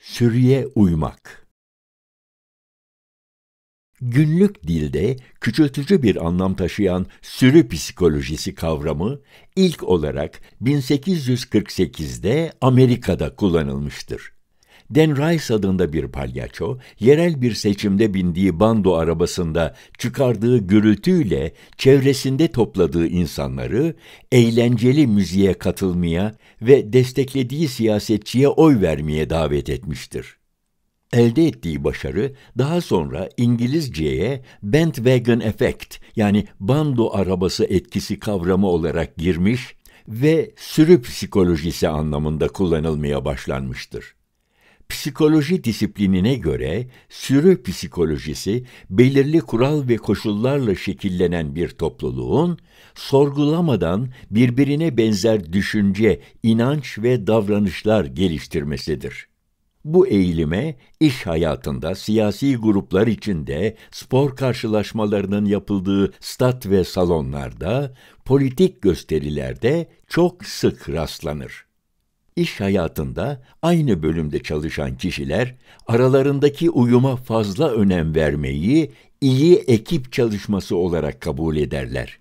Sürüye uymak Günlük dilde küçültücü bir anlam taşıyan sürü psikolojisi kavramı ilk olarak 1848'de Amerika'da kullanılmıştır. Dan Rice adında bir palyaço, yerel bir seçimde bindiği bando arabasında çıkardığı gürültüyle çevresinde topladığı insanları eğlenceli müziğe katılmaya ve desteklediği siyasetçiye oy vermeye davet etmiştir. Elde ettiği başarı daha sonra İngilizceye bandwagon effect yani bando arabası etkisi kavramı olarak girmiş ve sürü psikolojisi anlamında kullanılmaya başlanmıştır. Psikoloji disiplinine göre sürü psikolojisi belirli kural ve koşullarla şekillenen bir topluluğun sorgulamadan birbirine benzer düşünce, inanç ve davranışlar geliştirmesidir. Bu eğilime iş hayatında, siyasi gruplar içinde, spor karşılaşmalarının yapıldığı stat ve salonlarda, politik gösterilerde çok sık rastlanır. İş hayatında aynı bölümde çalışan kişiler aralarındaki uyuma fazla önem vermeyi iyi ekip çalışması olarak kabul ederler.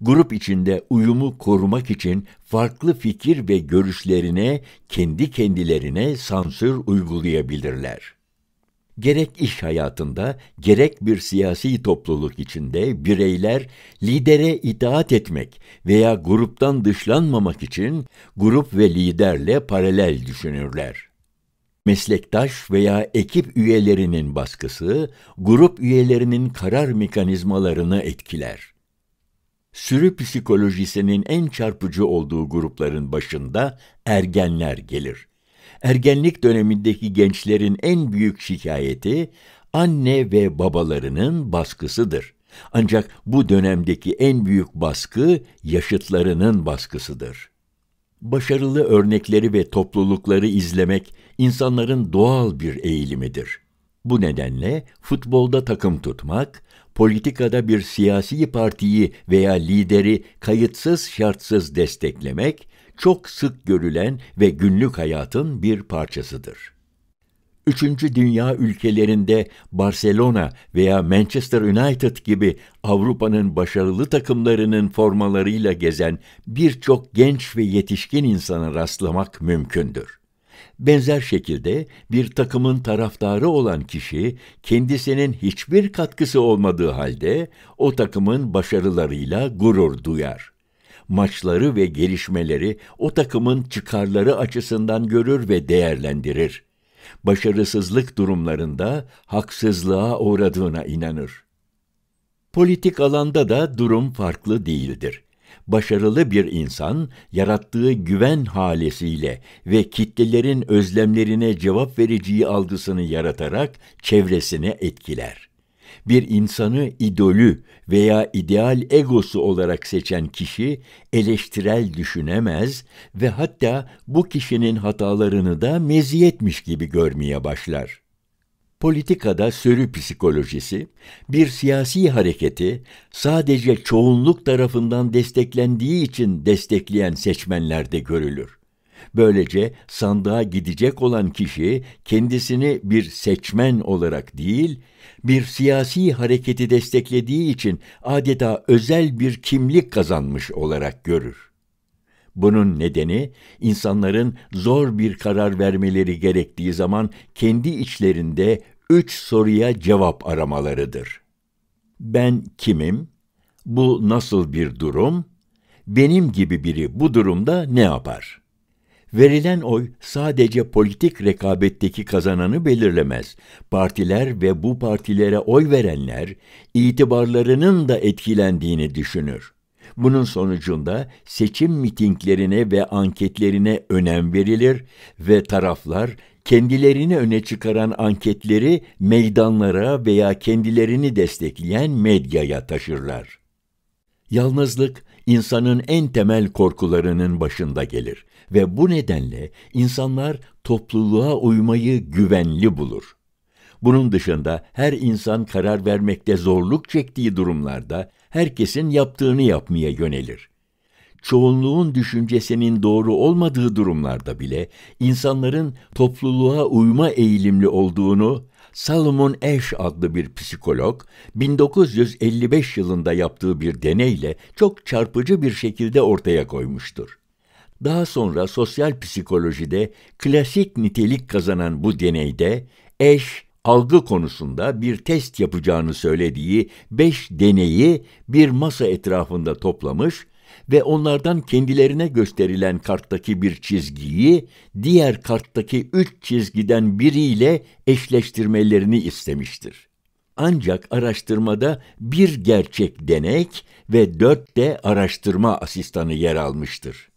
Grup içinde uyumu korumak için farklı fikir ve görüşlerine kendi kendilerine sansür uygulayabilirler. Gerek iş hayatında, gerek bir siyasi topluluk içinde bireyler lidere itaat etmek veya gruptan dışlanmamak için grup ve liderle paralel düşünürler. Meslektaş veya ekip üyelerinin baskısı grup üyelerinin karar mekanizmalarını etkiler. Sürü psikolojisinin en çarpıcı olduğu grupların başında ergenler gelir ergenlik dönemindeki gençlerin en büyük şikayeti anne ve babalarının baskısıdır. Ancak bu dönemdeki en büyük baskı yaşıtlarının baskısıdır. Başarılı örnekleri ve toplulukları izlemek insanların doğal bir eğilimidir. Bu nedenle futbolda takım tutmak, politikada bir siyasi partiyi veya lideri kayıtsız şartsız desteklemek çok sık görülen ve günlük hayatın bir parçasıdır. Üçüncü dünya ülkelerinde Barcelona veya Manchester United gibi Avrupa'nın başarılı takımlarının formalarıyla gezen birçok genç ve yetişkin insana rastlamak mümkündür. Benzer şekilde bir takımın taraftarı olan kişi kendisinin hiçbir katkısı olmadığı halde o takımın başarılarıyla gurur duyar maçları ve gelişmeleri o takımın çıkarları açısından görür ve değerlendirir. Başarısızlık durumlarında haksızlığa uğradığına inanır. Politik alanda da durum farklı değildir. Başarılı bir insan yarattığı güven halesiyle ve kitlelerin özlemlerine cevap vereceği algısını yaratarak çevresini etkiler bir insanı idolü veya ideal egosu olarak seçen kişi eleştirel düşünemez ve hatta bu kişinin hatalarını da meziyetmiş gibi görmeye başlar. Politikada sürü psikolojisi, bir siyasi hareketi sadece çoğunluk tarafından desteklendiği için destekleyen seçmenlerde görülür. Böylece sandığa gidecek olan kişi kendisini bir seçmen olarak değil, bir siyasi hareketi desteklediği için adeta özel bir kimlik kazanmış olarak görür. Bunun nedeni insanların zor bir karar vermeleri gerektiği zaman kendi içlerinde üç soruya cevap aramalarıdır. Ben kimim? Bu nasıl bir durum? Benim gibi biri bu durumda ne yapar?'' Verilen oy sadece politik rekabetteki kazananı belirlemez. Partiler ve bu partilere oy verenler itibarlarının da etkilendiğini düşünür. Bunun sonucunda seçim mitinglerine ve anketlerine önem verilir ve taraflar kendilerini öne çıkaran anketleri meydanlara veya kendilerini destekleyen medyaya taşırlar. Yalnızlık insanın en temel korkularının başında gelir ve bu nedenle insanlar topluluğa uymayı güvenli bulur. Bunun dışında her insan karar vermekte zorluk çektiği durumlarda herkesin yaptığını yapmaya yönelir. Çoğunluğun düşüncesinin doğru olmadığı durumlarda bile insanların topluluğa uyma eğilimli olduğunu Salomon Ash adlı bir psikolog 1955 yılında yaptığı bir deneyle çok çarpıcı bir şekilde ortaya koymuştur. Daha sonra sosyal psikolojide klasik nitelik kazanan bu deneyde Ash algı konusunda bir test yapacağını söylediği beş deneyi bir masa etrafında toplamış ve onlardan kendilerine gösterilen karttaki bir çizgiyi diğer karttaki üç çizgiden biriyle eşleştirmelerini istemiştir. Ancak araştırmada bir gerçek denek ve dört de araştırma asistanı yer almıştır.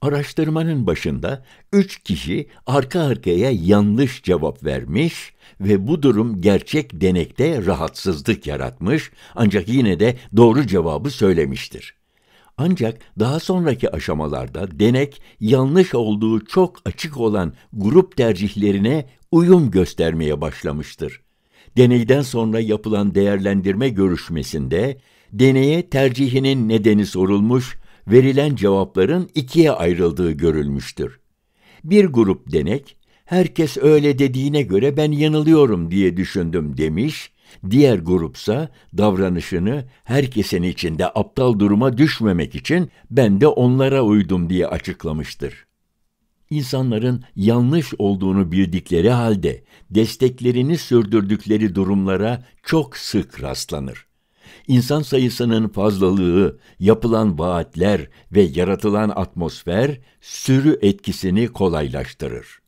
Araştırmanın başında üç kişi arka arkaya yanlış cevap vermiş ve bu durum gerçek denekte rahatsızlık yaratmış ancak yine de doğru cevabı söylemiştir. Ancak daha sonraki aşamalarda denek yanlış olduğu çok açık olan grup tercihlerine uyum göstermeye başlamıştır. Deneyden sonra yapılan değerlendirme görüşmesinde deneye tercihinin nedeni sorulmuş, verilen cevapların ikiye ayrıldığı görülmüştür. Bir grup denek, herkes öyle dediğine göre ben yanılıyorum diye düşündüm demiş Diğer grupsa davranışını herkesin içinde aptal duruma düşmemek için ben de onlara uydum diye açıklamıştır. İnsanların yanlış olduğunu bildikleri halde desteklerini sürdürdükleri durumlara çok sık rastlanır. İnsan sayısının fazlalığı, yapılan vaatler ve yaratılan atmosfer sürü etkisini kolaylaştırır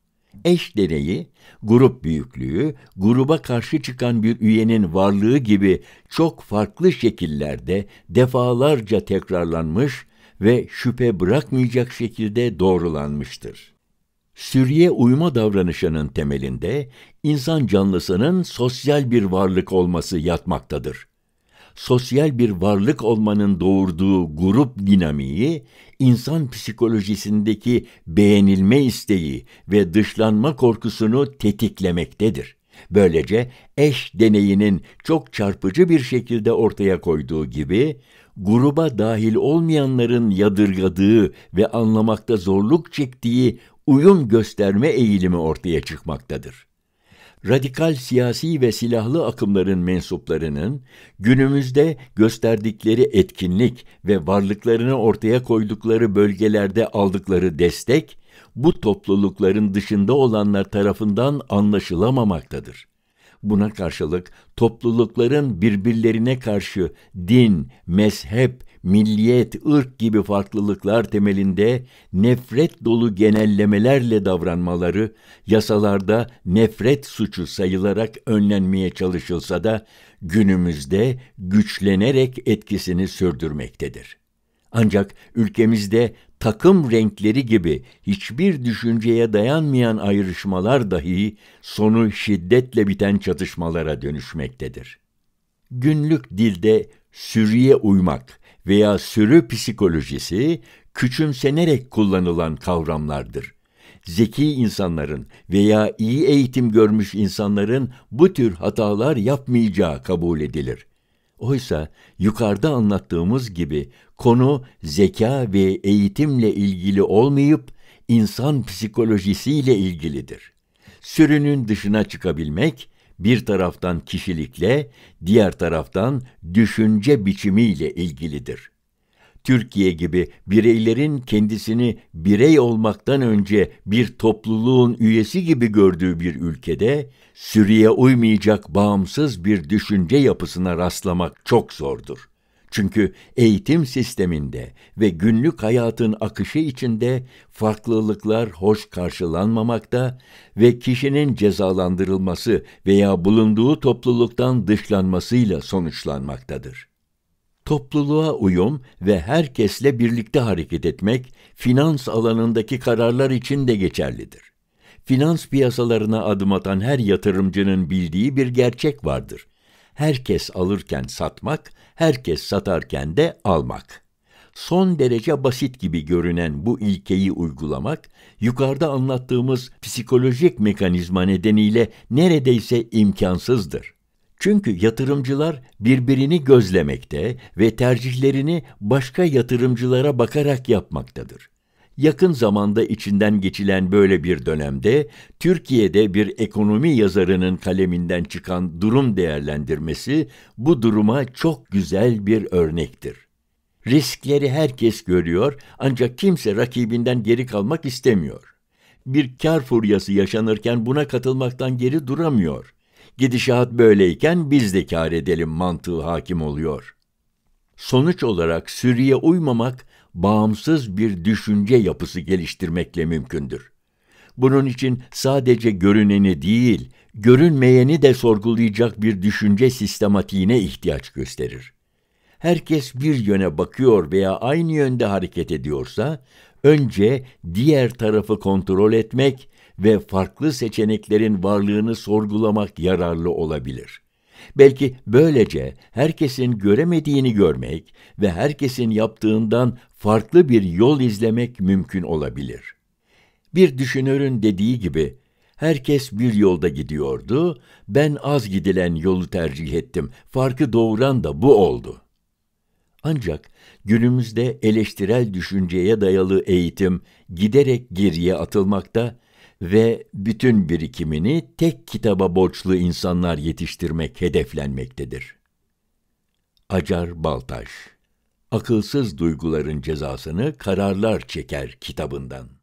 eş deneyi, grup büyüklüğü, gruba karşı çıkan bir üyenin varlığı gibi çok farklı şekillerde defalarca tekrarlanmış ve şüphe bırakmayacak şekilde doğrulanmıştır. Sürüye uyma davranışının temelinde insan canlısının sosyal bir varlık olması yatmaktadır sosyal bir varlık olmanın doğurduğu grup dinamiği, insan psikolojisindeki beğenilme isteği ve dışlanma korkusunu tetiklemektedir. Böylece eş deneyinin çok çarpıcı bir şekilde ortaya koyduğu gibi, gruba dahil olmayanların yadırgadığı ve anlamakta zorluk çektiği uyum gösterme eğilimi ortaya çıkmaktadır radikal siyasi ve silahlı akımların mensuplarının günümüzde gösterdikleri etkinlik ve varlıklarını ortaya koydukları bölgelerde aldıkları destek bu toplulukların dışında olanlar tarafından anlaşılamamaktadır. Buna karşılık toplulukların birbirlerine karşı din, mezhep, milliyet, ırk gibi farklılıklar temelinde nefret dolu genellemelerle davranmaları yasalarda nefret suçu sayılarak önlenmeye çalışılsa da günümüzde güçlenerek etkisini sürdürmektedir. Ancak ülkemizde takım renkleri gibi hiçbir düşünceye dayanmayan ayrışmalar dahi sonu şiddetle biten çatışmalara dönüşmektedir. Günlük dilde sürüye uymak, veya sürü psikolojisi küçümsenerek kullanılan kavramlardır. Zeki insanların veya iyi eğitim görmüş insanların bu tür hatalar yapmayacağı kabul edilir. Oysa yukarıda anlattığımız gibi konu zeka ve eğitimle ilgili olmayıp insan psikolojisiyle ilgilidir. Sürünün dışına çıkabilmek bir taraftan kişilikle, diğer taraftan düşünce biçimiyle ilgilidir. Türkiye gibi bireylerin kendisini birey olmaktan önce bir topluluğun üyesi gibi gördüğü bir ülkede sürüye uymayacak bağımsız bir düşünce yapısına rastlamak çok zordur. Çünkü eğitim sisteminde ve günlük hayatın akışı içinde farklılıklar hoş karşılanmamakta ve kişinin cezalandırılması veya bulunduğu topluluktan dışlanmasıyla sonuçlanmaktadır. Topluluğa uyum ve herkesle birlikte hareket etmek finans alanındaki kararlar için de geçerlidir. Finans piyasalarına adım atan her yatırımcının bildiği bir gerçek vardır herkes alırken satmak, herkes satarken de almak. Son derece basit gibi görünen bu ilkeyi uygulamak, yukarıda anlattığımız psikolojik mekanizma nedeniyle neredeyse imkansızdır. Çünkü yatırımcılar birbirini gözlemekte ve tercihlerini başka yatırımcılara bakarak yapmaktadır yakın zamanda içinden geçilen böyle bir dönemde Türkiye'de bir ekonomi yazarının kaleminden çıkan durum değerlendirmesi bu duruma çok güzel bir örnektir. Riskleri herkes görüyor ancak kimse rakibinden geri kalmak istemiyor. Bir kar furyası yaşanırken buna katılmaktan geri duramıyor. Gidişat böyleyken biz de kar edelim mantığı hakim oluyor. Sonuç olarak sürüye uymamak bağımsız bir düşünce yapısı geliştirmekle mümkündür. Bunun için sadece görüneni değil, görünmeyeni de sorgulayacak bir düşünce sistematiğine ihtiyaç gösterir. Herkes bir yöne bakıyor veya aynı yönde hareket ediyorsa, önce diğer tarafı kontrol etmek ve farklı seçeneklerin varlığını sorgulamak yararlı olabilir.'' Belki böylece herkesin göremediğini görmek ve herkesin yaptığından farklı bir yol izlemek mümkün olabilir. Bir düşünürün dediği gibi, herkes bir yolda gidiyordu, ben az gidilen yolu tercih ettim, farkı doğuran da bu oldu. Ancak günümüzde eleştirel düşünceye dayalı eğitim giderek geriye atılmakta ve bütün birikimini tek kitaba borçlu insanlar yetiştirmek hedeflenmektedir. Acar Baltaş Akılsız Duyguların Cezasını Kararlar Çeker kitabından